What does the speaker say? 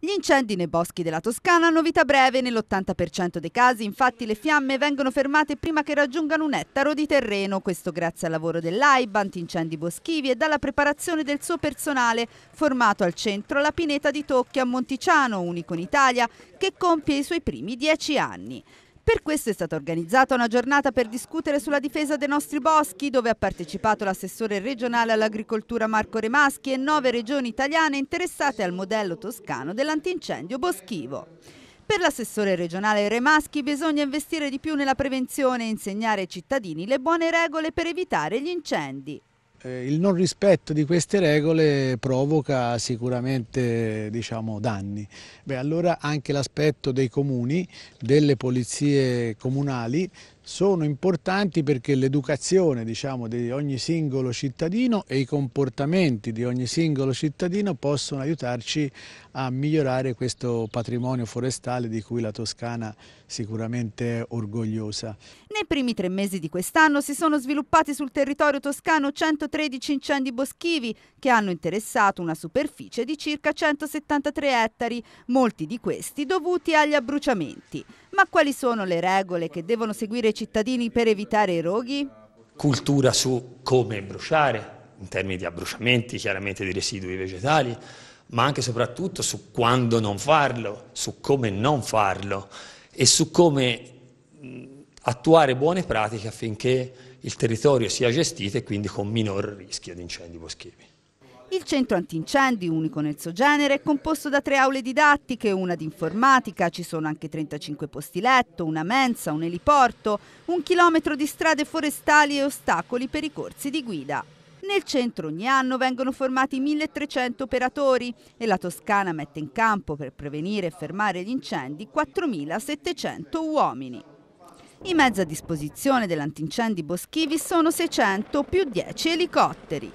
Gli incendi nei boschi della Toscana hanno vita breve, nell'80% dei casi infatti le fiamme vengono fermate prima che raggiungano un ettaro di terreno, questo grazie al lavoro dell'AIBA, antincendi boschivi e dalla preparazione del suo personale, formato al centro la pineta di Tocchi a Monticiano, unico in Italia, che compie i suoi primi dieci anni. Per questo è stata organizzata una giornata per discutere sulla difesa dei nostri boschi, dove ha partecipato l'assessore regionale all'agricoltura Marco Remaschi e nove regioni italiane interessate al modello toscano dell'antincendio boschivo. Per l'assessore regionale Remaschi bisogna investire di più nella prevenzione e insegnare ai cittadini le buone regole per evitare gli incendi. Eh, il non rispetto di queste regole provoca sicuramente diciamo, danni. Beh, allora anche l'aspetto dei comuni, delle polizie comunali sono importanti perché l'educazione diciamo, di ogni singolo cittadino e i comportamenti di ogni singolo cittadino possono aiutarci a migliorare questo patrimonio forestale di cui la Toscana sicuramente è orgogliosa. Nei primi tre mesi di quest'anno si sono sviluppati sul territorio toscano 113 incendi boschivi che hanno interessato una superficie di circa 173 ettari, molti di questi dovuti agli abbruciamenti. Ma quali sono le regole che devono seguire i cittadini per evitare i roghi? Cultura su come bruciare, in termini di abbruciamenti chiaramente di residui vegetali, ma anche e soprattutto su quando non farlo, su come non farlo e su come attuare buone pratiche affinché il territorio sia gestito e quindi con minor rischio di incendi boschivi. Il centro antincendi, unico nel suo genere, è composto da tre aule didattiche, una di informatica, ci sono anche 35 posti letto, una mensa, un eliporto, un chilometro di strade forestali e ostacoli per i corsi di guida. Nel centro ogni anno vengono formati 1300 operatori e la Toscana mette in campo per prevenire e fermare gli incendi 4700 uomini. I mezzi a disposizione dell'antincendi boschivi sono 600 più 10 elicotteri.